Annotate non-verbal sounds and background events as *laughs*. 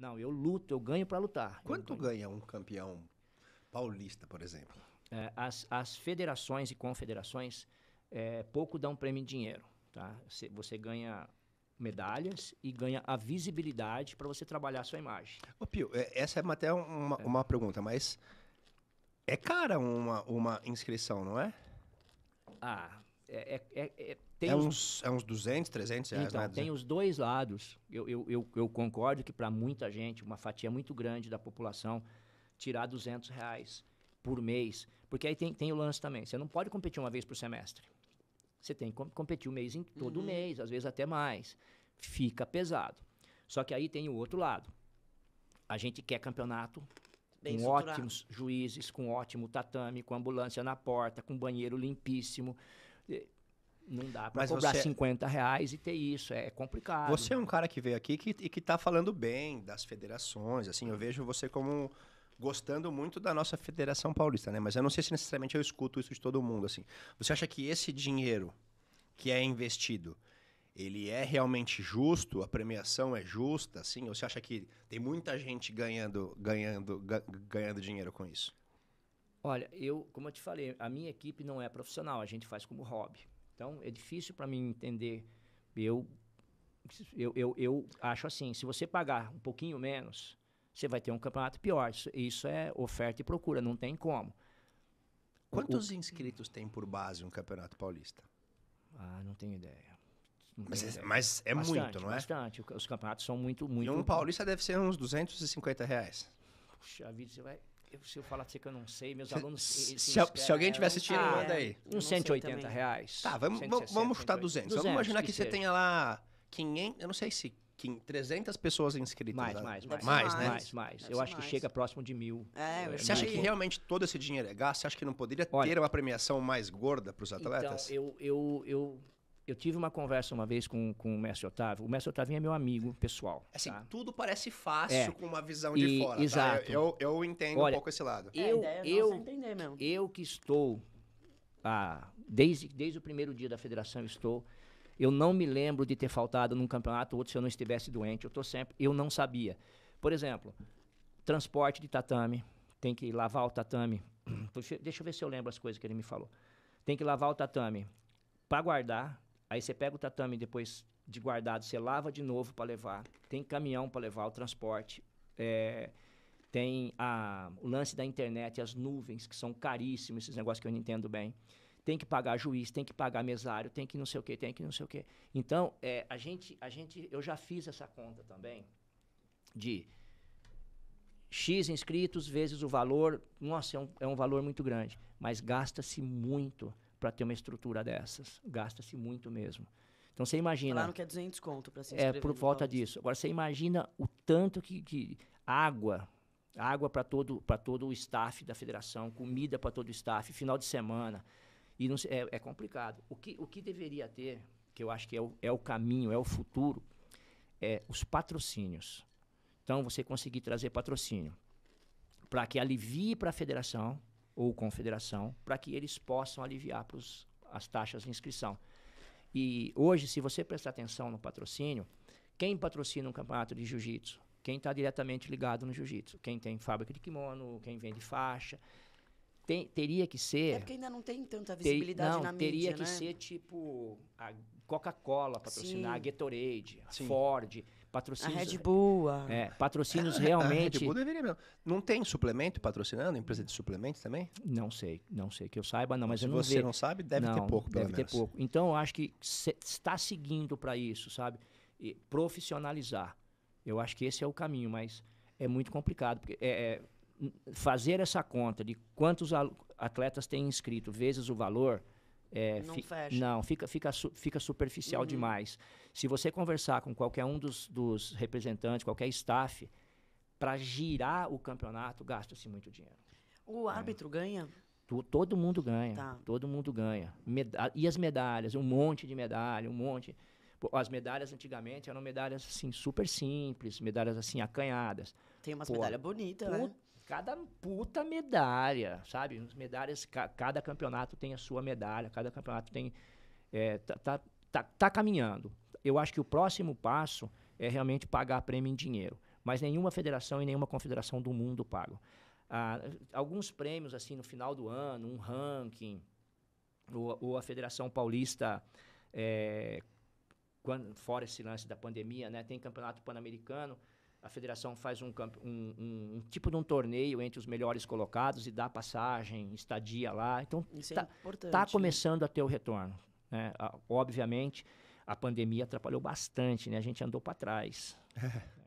Não, eu luto, eu ganho para lutar. Quanto ganha um campeão paulista, por exemplo? É, as, as federações e confederações é, pouco dão prêmio em dinheiro. Tá? Você, você ganha medalhas e ganha a visibilidade para você trabalhar a sua imagem. Ô Pio, é, essa é até uma, é. uma pergunta, mas é cara uma, uma inscrição, não é? Ah, é, é, é, é, tem é uns, os... é uns 200, 300 reais, Então, né? tem os dois lados. Eu, eu, eu, eu concordo que para muita gente, uma fatia muito grande da população, tirar 200 reais por mês. Porque aí tem, tem o lance também. Você não pode competir uma vez por semestre. Você tem que competir o mês em, todo uhum. mês, às vezes até mais. Fica pesado. Só que aí tem o outro lado. A gente quer campeonato Bem com estruturado. ótimos juízes, com ótimo tatame, com ambulância na porta, com banheiro limpíssimo, não dá para cobrar você... 50 é reais e ter isso, é complicado. Você é um cara que veio aqui que, e que tá falando bem das federações, assim, eu vejo você como gostando muito da nossa Federação Paulista, né? Mas eu não sei se necessariamente eu escuto isso de todo mundo, assim. Você acha que esse dinheiro que é investido, ele é realmente justo? A premiação é justa, assim? Ou você acha que tem muita gente ganhando, ganhando, ganhando dinheiro com isso? Olha, eu, como eu te falei, a minha equipe não é profissional, a gente faz como hobby. Então, é difícil para mim entender. Eu, eu, eu, eu, acho assim, se você pagar um pouquinho menos, você vai ter um campeonato pior. Isso, isso é oferta e procura, não tem como. Quantos o, inscritos tem por base um campeonato paulista? Ah, não tenho ideia. Não mas, tenho é, ideia. mas, é bastante, muito, não é? Bastante. Os campeonatos são muito, muito. E um paulista deve ser uns 250 reais. Puxa vida, você vai eu, se eu falar pra você que eu não sei, meus alunos. Se, se, se alguém estiver é, assistindo, ah, manda aí. É, uns 180 reais. Tá, vamos, 160, vamos chutar 200. 200. Vamos imaginar que, que você tenha lá 500, eu não sei se 300 pessoas inscritas. Mais, né? mais, mais, mais. Mais, né? Mais, mais. eu acho mais. que chega próximo de mil. É, é você acha que realmente todo esse dinheiro é gasto? Você acha que não poderia Olha, ter uma premiação mais gorda para os atletas? Então, eu, eu, eu eu tive uma conversa uma vez com, com o Mestre Otávio. O Mestre Otávio é meu amigo pessoal. Assim, tá? tudo parece fácil é. com uma visão de e, fora. Tá? Exato. Tá? Eu, eu, entendo Olha, um pouco esse lado. É, eu, é, eu, é eu, eu que estou, ah, desde, desde o primeiro dia da federação, estou. Eu não me lembro de ter faltado num campeonato ou outro se eu não estivesse doente. Eu tô sempre. Eu não sabia. Por exemplo, transporte de tatame. Tem que lavar o tatame. *clears throat* Deixa eu ver se eu lembro as coisas que ele me falou. Tem que lavar o tatame para guardar, Aí você pega o tatame depois de guardado, você lava de novo para levar. Tem caminhão para levar o transporte. É, tem a, o lance da internet, as nuvens, que são caríssimos, esses negócios que eu não entendo bem. Tem que pagar juiz, tem que pagar mesário, tem que não sei o quê, tem que não sei o quê. Então, é, a gente, a gente, eu já fiz essa conta também de X inscritos vezes o valor. Nossa, é um, é um valor muito grande, mas gasta-se muito para ter uma estrutura dessas. Gasta-se muito mesmo. Então você imagina. Claro que é 200 conto para se é, inscrever. É, por volta disso. Agora você imagina o tanto que, que água, água para todo, todo o staff da federação, comida para todo o staff, final de semana. E não, é, é, complicado. O que, o que deveria ter, que eu acho que é o, é o caminho, é o futuro, é os patrocínios. Então você conseguir trazer patrocínio para que alivie para a federação ou confederação, para que eles possam aliviar pros, as taxas de inscrição. E hoje, se você prestar atenção no patrocínio, quem patrocina um campeonato de jiu-jitsu? Quem está diretamente ligado no jiu-jitsu? Quem tem fábrica de kimono, quem vende faixa. Tem, teria que ser. É porque ainda não tem tanta visibilidade ter, não, na mídia. Teria que né? ser tipo a Coca-Cola patrocinar, Sim. Gatorade, Sim. Ford, patrocínios. A Red Bull. É, patrocínios realmente. *laughs* A Red Bull deveria mesmo. Não tem suplemento patrocinando, empresa de suplementos também? Não sei, não sei que eu saiba, não, mas Se eu não sei. você não sabe, deve não, ter pouco, pelo deve menos. ter pouco. Então eu acho que está seguindo para isso, sabe? E profissionalizar. Eu acho que esse é o caminho, mas é muito complicado, porque é, é fazer essa conta de quantos atletas têm inscrito vezes o valor é, não fecha. Não, fica, fica, fica superficial uhum. demais. Se você conversar com qualquer um dos, dos representantes, qualquer staff, para girar o campeonato, gasta-se muito dinheiro. O é. árbitro é. ganha? todo mundo ganha. Tá. Todo mundo ganha. Meda e as medalhas? Um monte de medalha, um monte. as medalhas antigamente eram medalhas assim super simples, medalhas assim acanhadas. Tem umas medalhas bonitas, né? cada puta medalha, sabe? Medalhas, ca cada campeonato tem a sua medalha, cada campeonato tem. É, tá, tá, tá, tá, caminhando. Eu acho que o próximo passo é realmente pagar prêmio em dinheiro. Mas nenhuma federação e nenhuma confederação do mundo pagam. Ah, alguns prêmios, assim, no final do ano, um ranking, ou, ou a Federação Paulista. É, quando, fora esse lance da pandemia, né? Tem campeonato pan-americano a federação faz um, um, um, um, tipo de um torneio entre os melhores colocados e dá passagem, estadia lá. Então, está é tá, tá né? começando a ter o retorno. Né? obviamente, a pandemia atrapalhou bastante, né? a gente andou para trás. *laughs*